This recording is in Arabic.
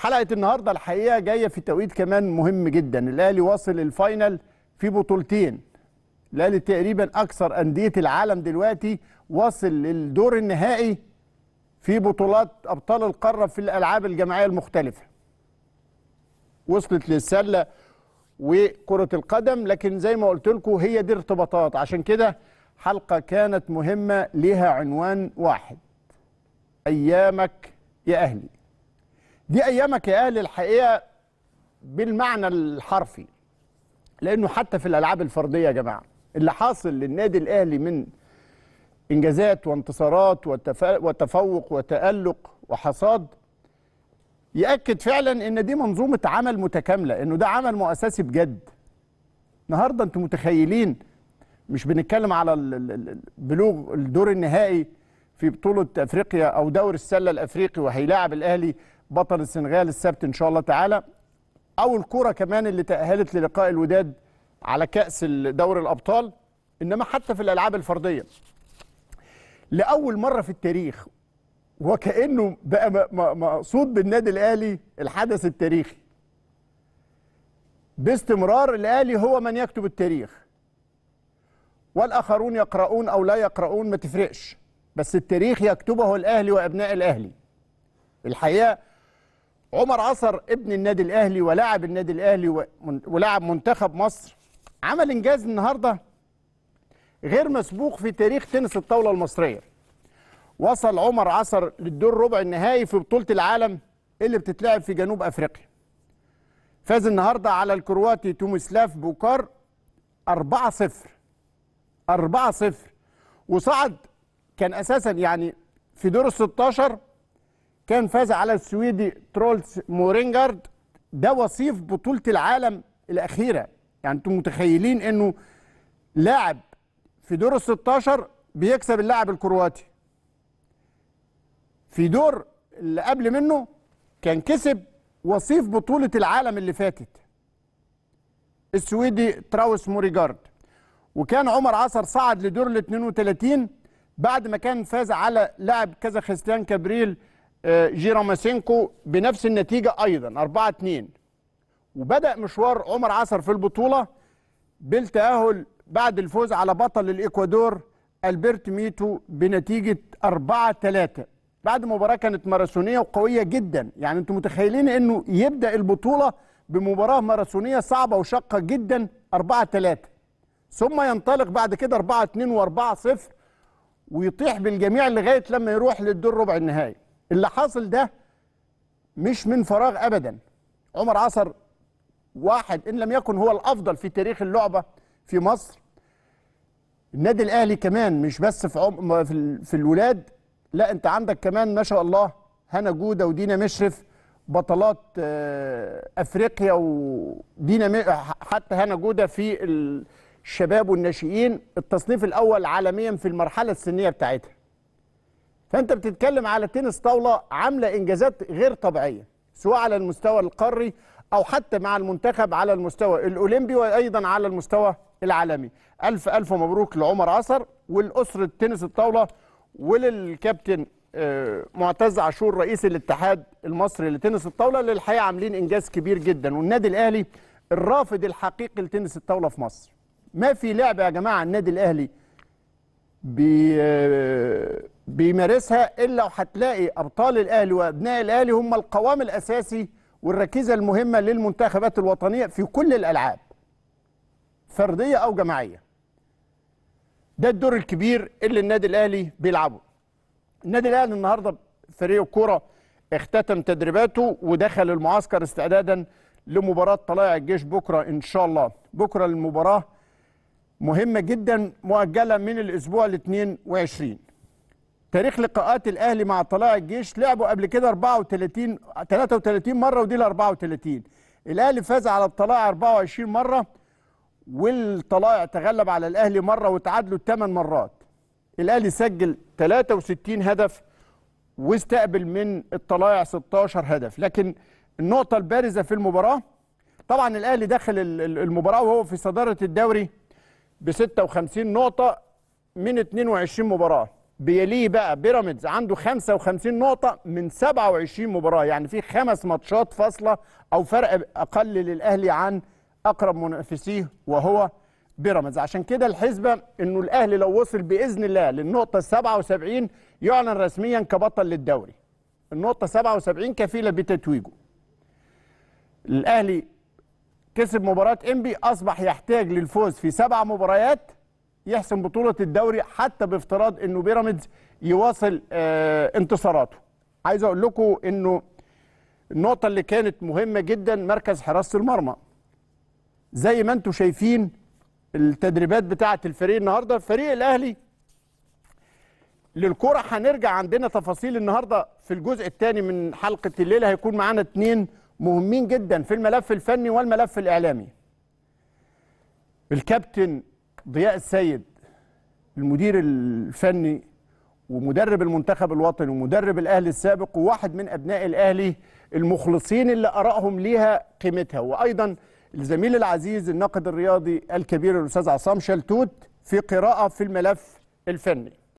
حلقه النهارده الحقيقه جايه في توقيت كمان مهم جدا الاهلي واصل الفاينل في بطولتين الاهلي تقريبا اكثر انديه العالم دلوقتي واصل للدور النهائي في بطولات ابطال القاره في الالعاب الجماعيه المختلفه وصلت للسله وكره القدم لكن زي ما قلت لكم هي دي ارتباطات عشان كده حلقه كانت مهمه ليها عنوان واحد ايامك يا اهلي دي ايامك يا اهل الحقيقه بالمعنى الحرفي لانه حتى في الالعاب الفرديه يا جماعه اللي حاصل للنادي الاهلي من انجازات وانتصارات وتفوق وتالق وحصاد ياكد فعلا ان دي منظومه عمل متكامله انه ده عمل مؤسسي بجد النهارده انتم متخيلين مش بنتكلم على بلوغ الدور النهائي في بطوله افريقيا او دوري السله الافريقي وهيلاعب الاهلي بطل السنغال السبت ان شاء الله تعالى او الكره كمان اللي تاهلت للقاء الوداد على كاس دوري الابطال انما حتى في الالعاب الفرديه لاول مره في التاريخ وكانه بقى مقصود بالنادي الاهلي الحدث التاريخي باستمرار الاهلي هو من يكتب التاريخ والاخرون يقرؤون او لا يقرؤون ما تفرقش بس التاريخ يكتبه الاهلي وابناء الاهلي الحقيقه عمر عصر ابن النادي الاهلي ولاعب النادي الاهلي ولاعب منتخب مصر عمل انجاز النهارده غير مسبوق في تاريخ تنس الطاوله المصريه وصل عمر عصر للدور ربع النهائي في بطوله العالم اللي بتتلعب في جنوب افريقيا فاز النهارده على الكرواتي توميسلاف بوكار 4-0 4-0 وصعد كان اساسا يعني في دور ال 16 كان فاز على السويدي ترولز مورينجارد ده وصيف بطولة العالم الأخيرة يعني أنتم متخيلين أنه لاعب في دور ال 16 بيكسب اللاعب الكرواتي في دور اللي قبل منه كان كسب وصيف بطولة العالم اللي فاتت السويدي تراوس موريجارد وكان عمر عصر صعد لدور ال 32 بعد ما كان فاز على لاعب كازاخستان كابريل آه، جيراماسينكو بنفس النتيجة أيضا 4 2 وبدأ مشوار عمر عصر في البطولة بالتأهل بعد الفوز على بطل الإكوادور ألبرت ميتو بنتيجة 4 3 بعد مباراة كانت ماراثونية وقوية جدا يعني أنتم متخيلين أنه يبدأ البطولة بمباراة ماراثونية صعبة وشاقة جدا 4 3 ثم ينطلق بعد كده 4 2 و4 0 ويطيح بالجميع لغاية لما يروح للدور ربع النهائي اللي حاصل ده مش من فراغ ابدا عمر عصر واحد ان لم يكن هو الافضل في تاريخ اللعبه في مصر النادي الاهلي كمان مش بس في عم في, في الولاد لا انت عندك كمان ما شاء الله هنا جوده ودينا مشرف بطلات آه، افريقيا ودينا حتى هنا جوده في الشباب والناشئين التصنيف الاول عالميا في المرحله السنيه بتاعتها فانت بتتكلم على تنس طاوله عامله انجازات غير طبيعيه سواء على المستوى القاري او حتى مع المنتخب على المستوى الاولمبي وايضا على المستوى العالمي الف الف مبروك لعمر عصر والاسره تنس الطاوله وللكابتن آه، معتز عاشور رئيس الاتحاد المصري لتنس الطاوله اللي الحقيقه عاملين انجاز كبير جدا والنادي الاهلي الرافد الحقيقي لتنس الطاوله في مصر ما في لعبه يا جماعه النادي الاهلي بي آه، بيمارسها الا وهتلاقي ابطال الاهلي وابناء الاهلي هم القوام الاساسي والركيزه المهمه للمنتخبات الوطنيه في كل الالعاب فرديه او جماعيه ده الدور الكبير اللي النادي الاهلي بيلعبه النادي الاهلي النهارده فريق الكوره اختتم تدريباته ودخل المعسكر استعدادا لمباراه طلائع الجيش بكره ان شاء الله بكره المباراه مهمه جدا مؤجله من الاسبوع ال 22 تاريخ لقاءات الاهلي مع طلائع الجيش لعبوا قبل كده 34 33 مره ودي ال 34 الاهلي فاز على الطلائع 24 مره والطلائع تغلب على الاهلي مره وتعادلوا 8 مرات الاهلي سجل 63 هدف واستقبل من الطلائع 16 هدف لكن النقطه البارزه في المباراه طبعا الاهلي دخل المباراه وهو في صداره الدوري ب 56 نقطه من 22 مباراه بيليه بقى بيراميدز عنده 55 نقطة من 27 مباراة يعني في خمس ماتشات فاصلة أو فرق أقل للأهلي عن أقرب منافسيه وهو بيراميدز عشان كده الحسبة إنه الأهلي لو وصل بإذن الله للنقطة 77 يعلن رسميا كبطل للدوري النقطة 77 كفيلة بتتويجه الأهلي كسب مباراة إنبي أصبح يحتاج للفوز في سبع مباريات يحسم بطوله الدوري حتى بافتراض انه بيراميدز يواصل آه، انتصاراته عايز اقول لكم انه النقطه اللي كانت مهمه جدا مركز حراسه المرمى زي ما انتم شايفين التدريبات بتاعه الفريق النهارده فريق الاهلي للكرة هنرجع عندنا تفاصيل النهارده في الجزء الثاني من حلقه الليله هيكون معانا اثنين مهمين جدا في الملف الفني والملف الاعلامي الكابتن ضياء السيد المدير الفني ومدرب المنتخب الوطني ومدرب الاهلي السابق وواحد من ابناء الاهلي المخلصين اللي ارائهم ليها قيمتها وايضا الزميل العزيز الناقد الرياضي الكبير الاستاذ عصام شلتوت في قراءه في الملف الفني